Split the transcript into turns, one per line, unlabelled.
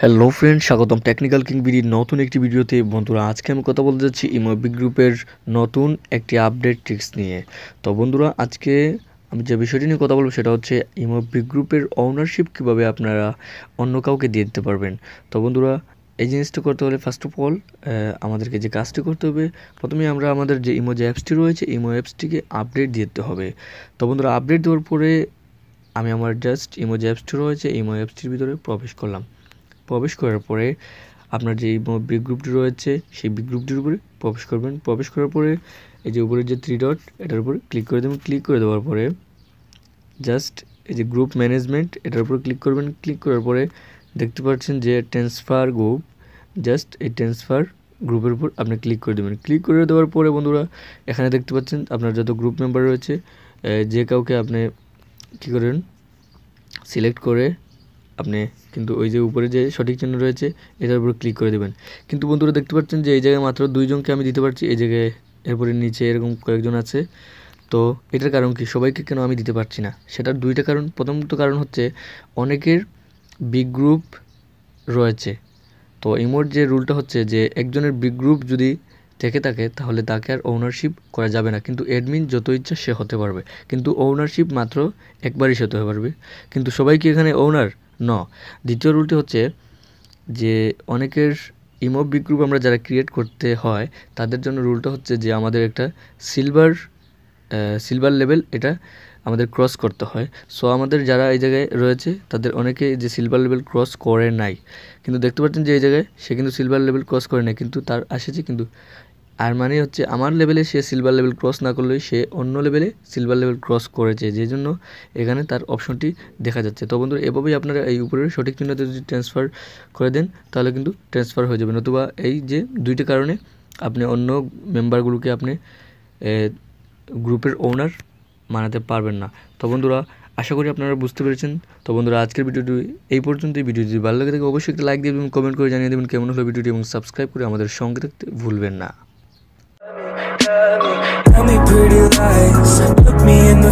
hello friend স্বাগতম technical king বিডির নতুন একটি ভিডিওতে বন্ধুরা আজকে আমি কথা বলতে যাচ্ছি ইমোবি গ্রুপের নতুন একটি আপডেট ট্রিক্স নিয়ে তো বন্ধুরা আজকে আমি যে বিষয়টি নিয়ে কথা বলবো সেটা হচ্ছে ইমোবি গ্রুপের ওনারশিপ কিভাবে আপনারা অন্য কাউকে দিয়ে দিতে পারবেন তো বন্ধুরা এই জিনিসটা করতে হলে ফার্স্ট অফ অল আমাদেরকে যে কাজটি করতে হবে প্রথমে আমরা আমাদের যে ইমো যে অ্যাপসটি রয়েছে ইমো অ্যাপসটিকে আপডেট দিতে হবে তো বন্ধুরা আপডেট দেওয়ার পরে আমি আমার জাস্ট ইমো যে অ্যাপসটি রয়েছে ইমো অ্যাপসটির ভিতরে প্রবেশ করলাম প্রবেশ করার পরে আপনার যে বিগ গ্রুপটি রয়েছে সেই বিগ গ্রুপটির উপরে প্রবেশ করবেন প্রবেশ করার পরে এই যে উপরের যে থ্রি ডট এটার উপরে ক্লিক করে দেবেন ক্লিক করে দেওয়ার পরে জাস্ট এই যে গ্রুপ ম্যানেজমেন্ট এটার উপর ক্লিক করবেন ক্লিক করার পরে দেখতে পাচ্ছেন যে ট্রান্সফার গ্রুপ জাস্ট এই ট্রান্সফার গ্রুপের উপর আপনি ক্লিক করে দেবেন ক্লিক করে দেওয়ার পরে বন্ধুরা এখানে দেখতে পাচ্ছেন আপনার যত গ্রুপ মেম্বার রয়েছে যে কাউকে আপনি কী করেন সিলেক্ট করে আপনি কিন্তু ওই যে উপরে যে সঠিক চিহ্ন রয়েছে এটার উপর ক্লিক করে দেবেন কিন্তু বন্ধুরা দেখতে পাচ্ছেন যে এই জায়গায় মাত্র দুইজনকে আমি দিতে পারছি এই জায়গায় এরপরে নিচে এরকম কয়েকজন আছে তো এটার কারণ কি সবাইকে কেন আমি দিতে পারছি না সেটার দুইটা কারণ প্রথমত কারণ হচ্ছে অনেকের বিগ গ্রুপ রয়েছে তো ইমোর যে রুলটা হচ্ছে যে একজনের বিগ গ্রুপ যদি থেকে থাকে তাহলে তাকে আর ওনারশিপ করা যাবে না কিন্তু অ্যাডমিন যত ইচ্ছা সে হতে পারবে কিন্তু ওনারশিপ মাত্র একবারই সে হতে পারবে কিন্তু সবাই কি এখানে ওনার ন দ্বিতীয় রুলটি হচ্ছে যে অনেকের ইমো বিগ গ্রুপ আমরা যারা ক্রিয়েট করতে হয় তাদের জন্য রুলটা হচ্ছে যে আমাদের একটা সিলভার সিলভার লেভেল এটা আমাদের ক্রস করতে হয় সো আমাদের যারা এই জায়গায় রয়েছে তাদের অনেকে যে সিলভার লেভেল ক্রস করে নাই কিন্তু দেখতে পাচ্ছেন যে এই জায়গায় সে কিন্তু সিলভার লেভেল ক্রস করে নাই কিন্তু তার আসেছে কিন্তু আর মানে হচ্ছে আমার লেভেলে সে সিলভার লেভেল ক্রস না করলেই সে অন্য লেভেলে সিলভার লেভেল ক্রস করেছে যে জন্য এখানে তার অপশনটি দেখা যাচ্ছে তো বন্ধুরা এভাবেই আপনারা এই উপরের সঠিক চিহ্নতে যদি ট্রান্সফার করে দেন তাহলে কিন্তু ট্রান্সফার হয়ে যাবে নতুবা এই যে দুইটি কারণে আপনি অন্য মেম্বারগুলোকে আপনি গ্রুপের ওনার মানাতে পারবেন না তো বন্ধুরা আশা করি আপনারা বুঝতে পেরেছেন তো বন্ধুরা আজকের ভিডিওটি এই পর্যন্ত ভিডিও যদি ভালো লাগে থাকে অবশ্যই একটি লাইক দিয়ে এবং কমেন্ট করে জানিয়ে দেবেন কেমন হলো ভিডিওটি এবং সাবস্ক্রাইব করে আমাদের সঙ্গে থাকতে ভুলবেন না Tell me pretty lies, look me in